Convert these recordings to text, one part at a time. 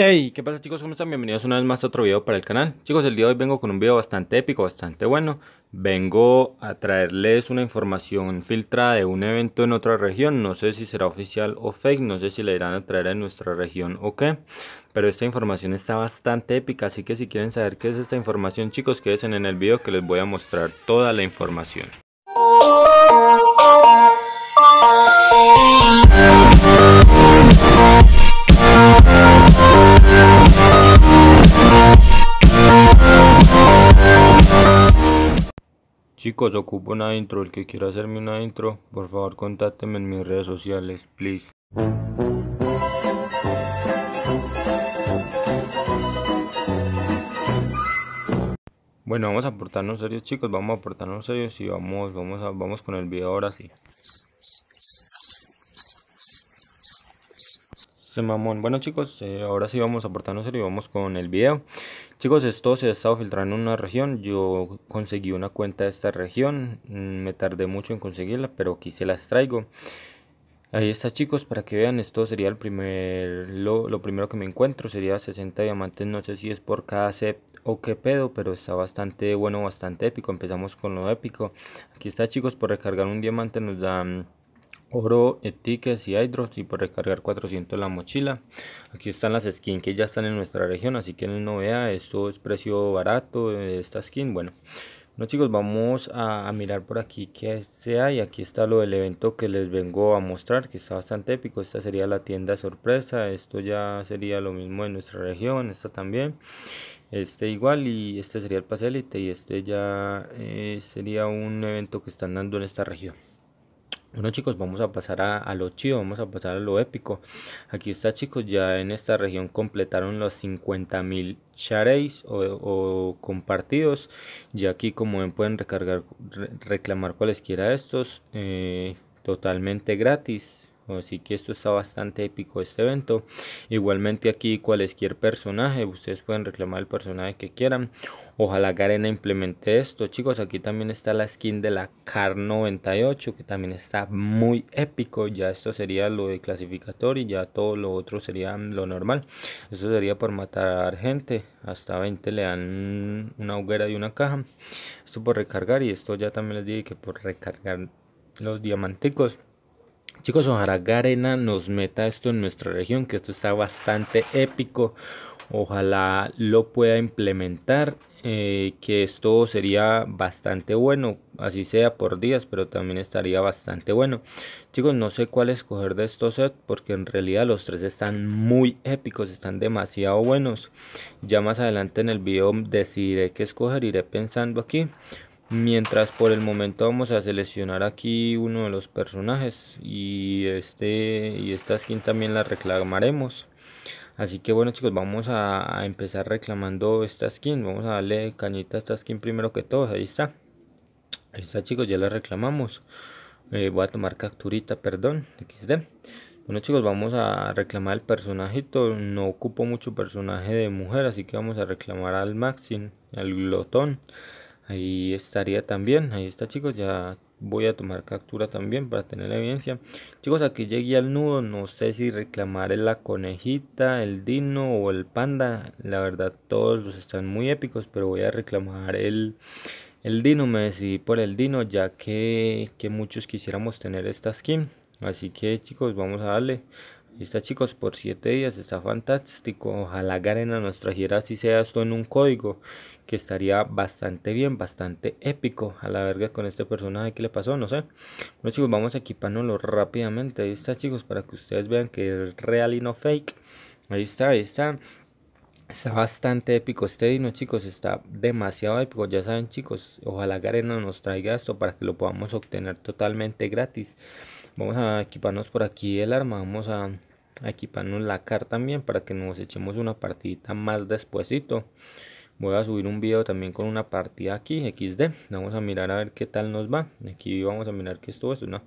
Hey, ¿qué pasa chicos? ¿Cómo están? Bienvenidos una vez más a otro video para el canal. Chicos, el día de hoy vengo con un video bastante épico, bastante bueno. Vengo a traerles una información filtrada de un evento en otra región. No sé si será oficial o fake, no sé si la irán a traer en nuestra región o qué. Pero esta información está bastante épica, así que si quieren saber qué es esta información chicos, quédense en el video que les voy a mostrar toda la información. Chicos, ocupo una intro. El que quiera hacerme una intro, por favor contácteme en mis redes sociales, please. Bueno, vamos a portarnos serios, chicos. Vamos a portarnos serios y vamos, vamos, a, vamos con el video ahora sí. Se mamón. Bueno, chicos, eh, ahora sí vamos a portarnos serios y vamos con el video. Chicos, esto se ha estado filtrando en una región. Yo conseguí una cuenta de esta región. Mm, me tardé mucho en conseguirla, pero aquí se las traigo. Ahí está chicos, para que vean, esto sería el primer, lo, lo primero que me encuentro, sería 60 diamantes, no sé si es por cada set o qué pedo, pero está bastante bueno, bastante épico, empezamos con lo épico. Aquí está chicos, por recargar un diamante nos dan oro, tickets y hidros y por recargar 400 la mochila aquí están las skins que ya están en nuestra región así que no vea esto es precio barato de esta skin bueno bueno chicos vamos a, mirar por aquí que sea y aquí está lo del evento que les vengo a mostrar que está bastante épico esta sería la tienda sorpresa esto ya sería lo mismo en nuestra región esta también este igual y este sería el pase y este ya eh, sería un evento que están dando en esta región bueno chicos, vamos a pasar a, a, lo chido, vamos a pasar a lo épico. Aquí está chicos, ya en esta región completaron los 50.000 shareis o, o, compartidos. y aquí como ven pueden recargar, reclamar cualesquiera de estos eh, totalmente gratis. Así que esto está bastante épico este evento. Igualmente aquí cualquier personaje, ustedes pueden reclamar el personaje que quieran. Ojalá Garena implemente esto. Chicos, aquí también está la skin de la CAR 98, que también está muy épico. Ya esto sería lo de clasificatorio, ya todo lo otro sería lo normal. Eso sería por matar gente. Hasta 20 le dan una hoguera y una caja. Esto por recargar y esto ya también les dije que por recargar los diamanticos Chicos, ojalá Garena nos meta esto en nuestra región, que esto está bastante épico. Ojalá lo pueda implementar, eh, que esto sería bastante bueno, así sea por días, pero también estaría bastante bueno. Chicos, no sé cuál escoger de estos sets, porque en realidad los tres están muy épicos, están demasiado buenos. Ya más adelante en el video decidiré qué escoger, iré pensando aquí mientras por el momento vamos a seleccionar aquí uno de los personajes y este y esta skin también la reclamaremos así que bueno chicos vamos a, empezar reclamando esta skin vamos a darle cañita a esta skin primero que todo ahí está ahí está chicos ya la reclamamos eh, voy a tomar capturita perdón xd bueno chicos vamos a reclamar el personajito no ocupo mucho personaje de mujer así que vamos a reclamar al Maxin al glotón ahí estaría también ahí está chicos ya voy a tomar captura también para tener la evidencia chicos aquí llegué al nudo no sé si reclamaré la conejita el dino o el panda la verdad todos los están muy épicos pero voy a reclamar el el dino me decidí por el dino ya que, que muchos quisiéramos tener esta skin así que chicos vamos a darle Ahí está chicos, por 7 días está fantástico. Ojalá Garena nos trajera así sea esto en un código. Que estaría bastante bien, bastante épico. A la verga con este personaje que le pasó, no sé. Bueno chicos, vamos a equipárnoslo rápidamente. Ahí está chicos, para que ustedes vean que es real y no fake. Ahí está, ahí está. Está bastante épico este dino, chicos. Está demasiado épico. Ya saben, chicos. Ojalá Garena nos traiga esto para que lo podamos obtener totalmente gratis. Vamos a equiparnos por aquí el arma. Vamos a, equiparnos la car también para que nos echemos una partidita más despuesito. Voy a subir un video también con una partida aquí, XD. Vamos a mirar a ver qué tal nos va. Aquí vamos a mirar qué todo esto, ¿no?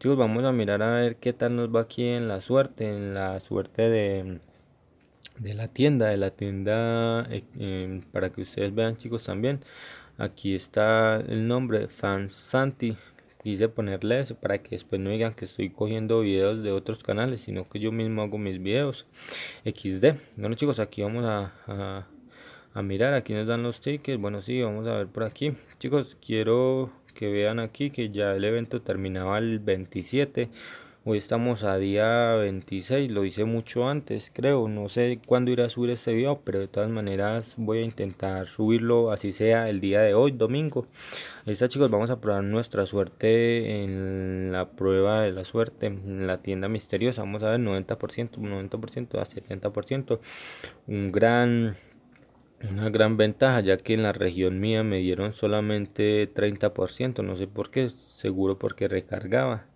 Chicos, vamos a mirar a ver qué tal nos va aquí en la suerte, en la suerte de, de la tienda, de la tienda, eh, em, para que ustedes vean, chicos, también. Aquí está el nombre, fansanti quise ponerle eso para que después no digan que estoy cogiendo videos de otros canales, sino que yo mismo hago mis videos XD. Bueno chicos, aquí vamos a, a mirar, aquí nos dan los tickets, bueno sí, vamos a ver por aquí. Chicos, quiero que vean aquí que ya el evento terminaba el 27 Hoy estamos a día 26, lo hice mucho antes, creo. No sé cuándo irá a subir este video, pero de todas maneras voy a intentar subirlo, así sea el día de hoy, domingo. Ahí está, chicos, vamos a probar nuestra suerte en la prueba de la suerte, en la tienda misteriosa. Vamos a ver 90%, 90% a 70%. Un gran una gran ventaja ya que en la región mía me dieron solamente 30% no sé por qué seguro porque recargaba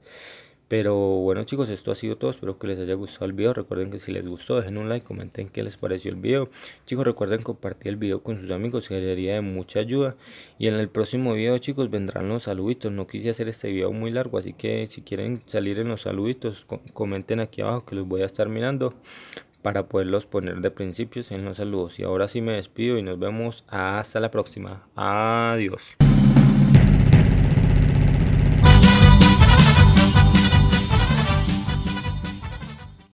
pero bueno chicos, esto ha sido todo. Espero que les haya gustado el video. Recuerden que si les gustó, dejen un like, comenten qué les pareció el video. Chicos, recuerden compartir el video con sus amigos, que sería de mucha ayuda. Y en el próximo video chicos vendrán los saluditos. No quise hacer este video muy largo, así que si quieren salir en los saluditos, comenten aquí abajo que los voy a estar mirando para poderlos poner de principios en los saludos. Y ahora sí me despido y nos vemos hasta la próxima. Adiós.